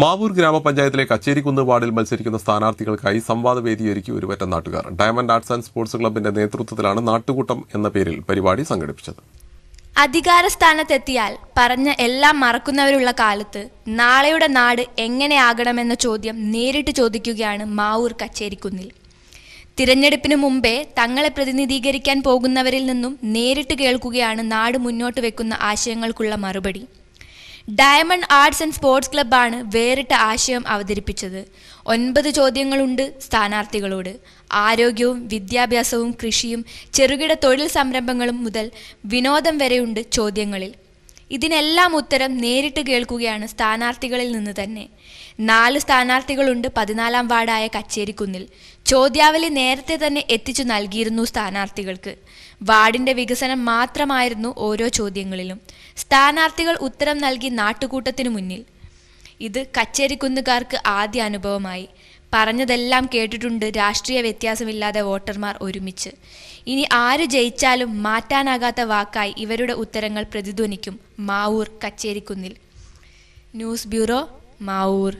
മാവൂർ ഗ്രാമപഞ്ചായത്തിലെ കച്ചേരിക്കുന്ന് വാർഡിൽ മത്സരിക്കുന്ന സ്ഥാനാർത്ഥികൾക്കായി സംവാദവേദിയൊരുക്കി ഒരുപറ്റം നാട്ടുകാർ ഡയമണ്ട് ആർട്സ് ആൻഡ് സ്പോർട്സ് ക്ലബിന്റെ നേതൃത്വത്തിലാണ് നാട്ടുകൂട്ടം എന്ന പേരിൽ പരിപാടി സംഘടിപ്പിച്ചത് അധികാര സ്ഥാനത്തെത്തിയാൽ പറഞ്ഞ എല്ലാം മറക്കുന്നവരുള്ള കാലത്ത് നാളെയുടെ നാട് എങ്ങനെയാകണമെന്ന ചോദ്യം നേരിട്ട് ചോദിക്കുകയാണ് മാവൂർ കച്ചേരിക്കുന്നിൽ തിരഞ്ഞെടുപ്പിന് മുമ്പേ തങ്ങളെ പ്രതിനിധീകരിക്കാൻ പോകുന്നവരിൽ നിന്നും നേരിട്ട് കേൾക്കുകയാണ് നാട് മുന്നോട്ട് വെക്കുന്ന ആശയങ്ങൾക്കുള്ള മറുപടി ഡയമണ്ട് ആർട്സ് ആൻഡ് സ്പോർട്സ് ക്ലബ്ബാണ് വേറിട്ട ആശയം അവതരിപ്പിച്ചത് ഒൻപത് ചോദ്യങ്ങളുണ്ട് സ്ഥാനാർത്ഥികളോട് ആരോഗ്യവും വിദ്യാഭ്യാസവും കൃഷിയും ചെറുകിട തൊഴിൽ സംരംഭങ്ങളും മുതൽ വിനോദം വരെയുണ്ട് ചോദ്യങ്ങളിൽ ഇതിനെല്ലാം ഉത്തരം നേരിട്ട് കേൾക്കുകയാണ് സ്ഥാനാർത്ഥികളിൽ നിന്ന് തന്നെ നാല് സ്ഥാനാർത്ഥികളുണ്ട് പതിനാലാം വാർഡായ കച്ചേരിക്കുന്നിൽ ചോദ്യാവലി നേരത്തെ തന്നെ എത്തിച്ചു നൽകിയിരുന്നു സ്ഥാനാർത്ഥികൾക്ക് വാർഡിന്റെ വികസനം മാത്രമായിരുന്നു ഓരോ ചോദ്യങ്ങളിലും സ്ഥാനാർത്ഥികൾ ഉത്തരം നൽകി നാട്ടുകൂട്ടത്തിനു മുന്നിൽ ഇത് കച്ചേരിക്കുന്നുകാർക്ക് ആദ്യ അനുഭവമായി പറഞ്ഞതെല്ലാം കേട്ടിട്ടുണ്ട് രാഷ്ട്രീയ വ്യത്യാസമില്ലാതെ വോട്ടർമാർ ഒരുമിച്ച് ഇനി ആര് ജയിച്ചാലും മാറ്റാനാകാത്ത വാക്കായി ഇവരുടെ ഉത്തരങ്ങൾ പ്രതിധ്വനിക്കും മാവൂർ കച്ചേരിക്കുന്നിൽ ന്യൂസ് ബ്യൂറോ മാവൂർ